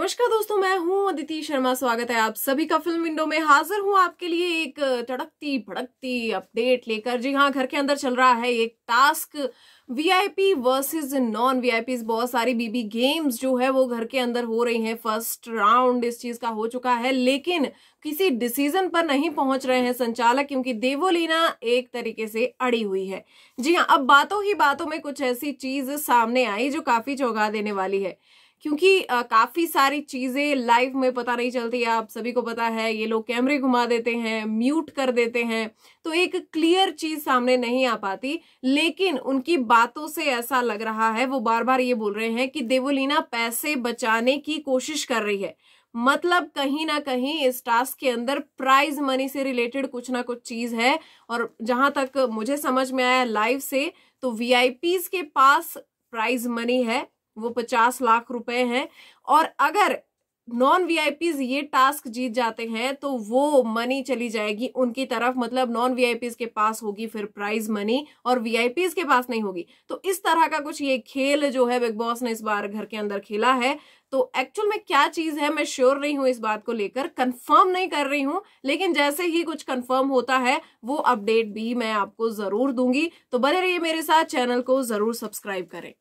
नमस्कार दोस्तों मैं हूं अदिति शर्मा स्वागत है आप सभी का फिल्म विंडो में हाजिर हूं आपके लिए एक तड़कती भड़कती अपडेट लेकर जी हाँ घर के अंदर चल रहा है एक task VIP versus non VIP बहुत सारी बीबी गेम्स जो है वो घर के अंदर हो रही हैं फर्स्ट राउंड इस चीज का हो चुका है लेकिन किसी डिसीजन पर नहीं पहुंच रहे हैं संचालक क्योंकि देवोलीना एक तरीके से अड़ी हुई है जी हाँ अब बातों ही बातों में कुछ ऐसी चीज सामने आई जो काफी चौगा देने वाली है क्योंकि काफ़ी सारी चीज़ें लाइव में पता नहीं चलती आप सभी को पता है ये लोग कैमरे घुमा देते हैं म्यूट कर देते हैं तो एक क्लियर चीज़ सामने नहीं आ पाती लेकिन उनकी बातों से ऐसा लग रहा है वो बार बार ये बोल रहे हैं कि देवोलीना पैसे बचाने की कोशिश कर रही है मतलब कहीं ना कहीं इस टास्क के अंदर प्राइज मनी से रिलेटेड कुछ ना कुछ चीज है और जहां तक मुझे समझ में आया लाइव से तो वीआईपीज के पास प्राइज मनी है वो पचास लाख रुपए हैं और अगर नॉन वीआईपीज ये टास्क जीत जाते हैं तो वो मनी चली जाएगी उनकी तरफ मतलब नॉन वीआईपीज के पास होगी फिर प्राइज मनी और वीआईपीज के पास नहीं होगी तो इस तरह का कुछ ये खेल जो है बिग बॉस ने इस बार घर के अंदर खेला है तो एक्चुअल में क्या चीज है मैं श्योर नहीं हूं इस बात को लेकर कंफर्म नहीं कर रही हूं लेकिन जैसे ही कुछ कंफर्म होता है वो अपडेट भी मैं आपको जरूर दूंगी तो बने रहिए मेरे साथ चैनल को जरूर सब्सक्राइब करें